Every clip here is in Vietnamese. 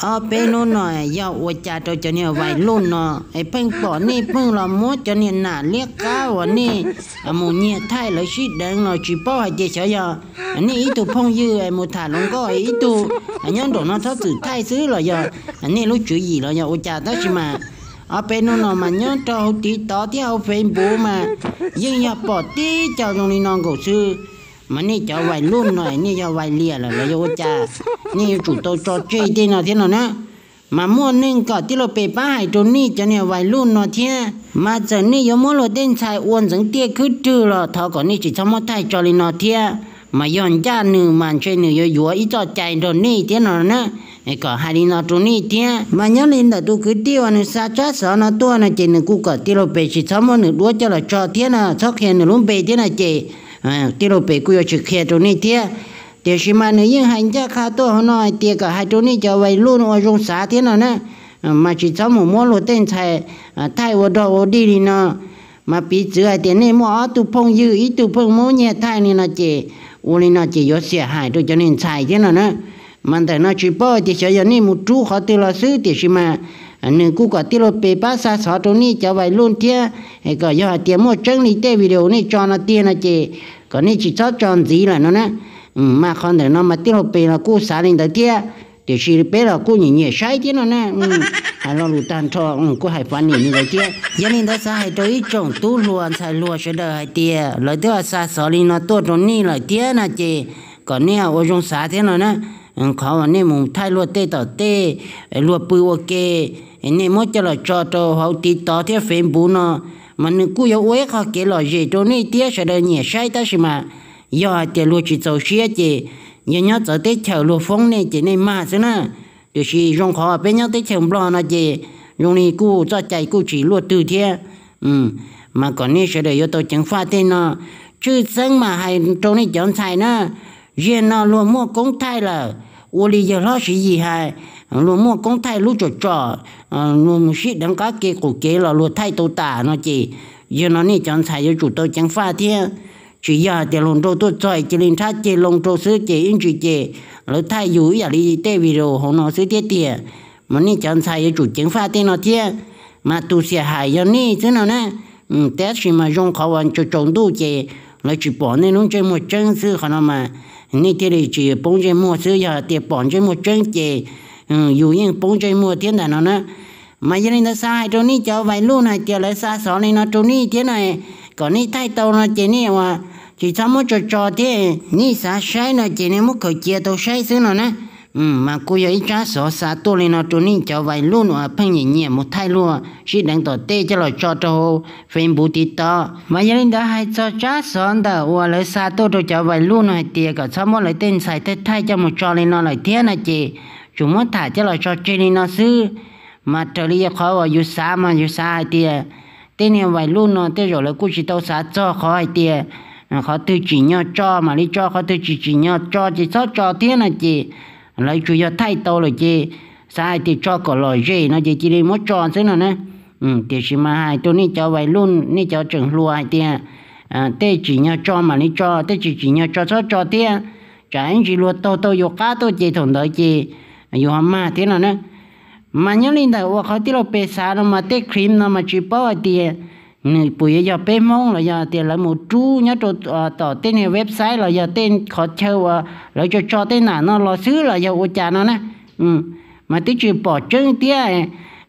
ờ bên nó nọ giờ cha cho cho nên vài luôn nọ ấy bên bỏ nè bên là mua cho nên nà liếc cá và nè à mù nhẹ thay là suy đang là bỏ hai chỉ sợ giờ anh nè ít tụ phong dư ấy một thả lông có ít tụ anh à, nhân đồ nó thất tử thay xứ là giờ anh nè lúc chửi gì là giờ ủa cha đó chứ ở bên nó mà nhớ cho tí tỏ tí hậu phê bố mà nhưng giờ bỏ tí cho trong đi non cổ xưa mà nè cho vài luôn rồi nè cho vài lìa rồi là cho cha nè chủ tàu cho chơi đi nào thế nào nè mà mua nên cả tí lo bề ba hải trốn nè cho nè vài luôn nó thế mà giờ nè có mua lo đen xài uôn giống tia cứ trừ lo thọ còn nè chỉ trong một tay cho lên nó thế mà yon cha nữ mà chơi nữ yo yo ít cho chạy rồi nè thế nào nữa ai cả hai đi nó trốn nè thế mà nhớ lên là tôi cứ tiêu nó xa chát sợ nó tua nó chỉ nữ cụ cả tí lo bề chỉ trong một nữ đuôi cho là cho thế nào cho khen nữ luôn bề thế nào chị à tiết lộ bể quy chỉ khe chỗ này tiết tiết xí mà nếu như hành gia khá to hơn nói tiết cả hai chỗ này cho vậy luôn ở trong xã thế nào nè ờ, mà chỉ cháu một món lột tên thầy thay vào đó đi đi nó mà bị chữa tiền này mua tu phong dư ý tu phong mua nhẹ thay nên là chỉ u nên là chỉ có sẻ hai tôi cho nên xài thế nào nè mà tại nó chỉ bỏ thì sẽ giờ này một chú họ từ là xứ thì xí mà anh à, cú có tiết lộ bê bá sa sáu trong ní cho vậy luôn cái gọi là tiếc mua trứng đi tê video này cho nó tiếc là chị còn ní chỉ cho tròn gì là nó nè ừ, mà còn để nó mà tiết lộ bê là cú xả lên tới thế thì chỉ bê là cú nhìn nhẹ sai tiếc nó nè hay ừ, à, lo lụt tan cho ừ, cú hải phán nhìn như vậy thế giờ nên ta sa hay tới trồng tú luôn sai luôn sẽ đời hay tiền lời thứ là sa sáu lên nó tốt trong ní lời thế là chị còn ní ở trong xã thế nó nè khó nên mùng thay lúa tê tỏ tê lúa bự ok nên mỗi cho là cho cho hậu tí tỏ theo phèn bù nó mà nếu cứ yêu ấy khó kể là gì cho nên tiếc sẽ đời nhẹ sai ta mà do thì lúa chỉ sầu xía chỉ nhớ nhớ tớ tê chờ lúa phong này chỉ nên mà thế na thì chỉ rong khó bên nhớ tê chờ lo nó chỉ rong này cứ cho chạy cứ chỉ lúa từ thế ừ mà còn nên sẽ đời yêu tôi chẳng pha thế nó chứ sáng mà hay trong này chẳng sai na riêng nó luôn mua cũng thay là 我哩 giờ nó gì hay luôn mua công thay lúc cho cho luôn sĩ đăng cá kê cổ kê là luôn thay tàu tả nó chỉ giờ nó nè chẳng xài giờ chủ pha thế chỉ giờ để lồng trâu tôi chơi chỉ lên thắt chỉ lồng trâu sứ chỉ in chỉ chỉ rồi thay dù đi tê video họ nó sứ tiết tiệt mà nè chẳng xài giờ chủ pha thế nó thế mà tu sửa hại giờ nè thế nào nè tết gì mà dùng khó ăn cho trồng đủ chỉ lại chỉ bỏ nên nó chơi một chân sư khả năng mà nên cái này chỉ bông chơi mua sữa giờ tiền bọn chơi mua chân chè ừ, dù những bông chơi mua tiền là nó mà giờ này nó sai chỗ này cho vài lúc này chờ lại xa xó nó chỗ này thế này còn này thay tàu nó chỉ này mà chỉ sao mua trò trò thế này sai nó chỉ này mua khẩu chia tàu sai xứ nó Ừ, mà sao này cho cho cho cho luôn luôn, một thay chỉ đang tổ 嗯，嘛，古有一张手啥多哩呢？昨天叫外路呢，朋友也没太路，是等到带着了抓着，分不地道。嘛，有人的还做张手的，我来啥多都叫外路呢，第个什么来等晒太太叫么抓哩呢来天呢姐，怎么打着了抓这里呢是？mà trở đi khó vào dù xa mà dù xa thì tên này vài luôn nó tên rồi là cũng chỉ đâu xa cho khó hay thì khó tự chỉ nhau cho mà đi cho khó tự chỉ chỉ nhau cho chỉ sao cho thế này chị lấy chủ yếu thay tàu rồi chị sai thì cho có lời gì nó chỉ chỉ đi mất tròn thế nào nè ừ thì chỉ mà hai tôi ní cho vậy luôn ní cho chừng lúa hai tia à tê chỉ nhau cho mà ní cho tê chỉ chỉ nhau cho cho cho tia chả anh chỉ lúa tàu tàu yêu cá tàu chỉ thằng đó chị, yêu hàm ma thế nào nè mà nhớ linh bê mà mà cream bao đạo ว่าเขาที่เราเปซาเรามาเตะครีมเรามาจีบเอาไอเดีย bây giờ bé mong là giờ tiền là một chú nhớ cho ờ, tỏ tên này website là giờ tên khó chơi ờ, là cho cho tên nào nó lo xứ là giờ ô cha nó nè ừ mà tí chuyện bỏ chân tía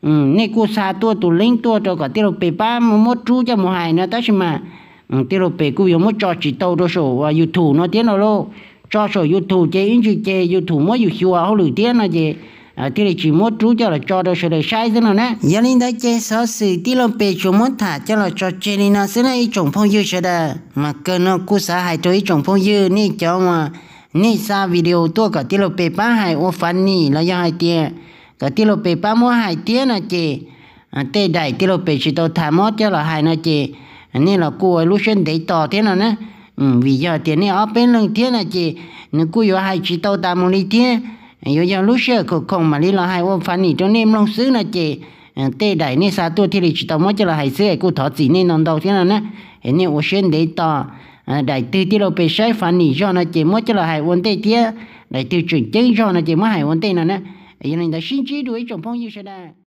ừ nên cô xa tua tụ linh tua cho cả tiêu bề ba một một chú cho một hai nữa tới mà ừ tiêu bề cô dùng một cho chỉ tàu đồ sổ youtube ờ, nó tiếng nó lô cho sổ youtube chơi những chuyện chơi youtube mới youtube hiệu hoa hồ lửa tiếng nó chơi à tí là chỉ mốt chú cho là cho đâu sẽ để sai thế nào nè giờ linh đã chơi sáu sự tí là bề chủ mốt thả cho là cho chơi linh nó sẽ là ít trồng phong dư sẽ đà mà cơ nó cú xã hải cho ít trồng phong dư nè cho mà nè xa video tua cả tí là bề ba hải ô phan nì là do hải tia cả tí là bề ba mua hải tia nè chị à tê đại tí là bề chỉ tao thả mốt cho là hải nè chị à, nè là cú ấy lúc sinh để tỏ thế nào nè ừ, vì giờ tiền này ở bên lần thế nè chị nó cú vô hải chỉ tao tạm một lý thế yo yo lu she ko kong ma li la hai wo fan ni to nem long sư na che te dai ni sa tu ti li chi ta mo che la hai sư ku tho chi ni non dau ti na na he ni wo shen de ta đại tư ti lo pe sai fan ni jo na che mo che la hai won te ti đại tư chuyển chân jo na che mo hai won te na na yo ni da shin chi du i chong phong yu she da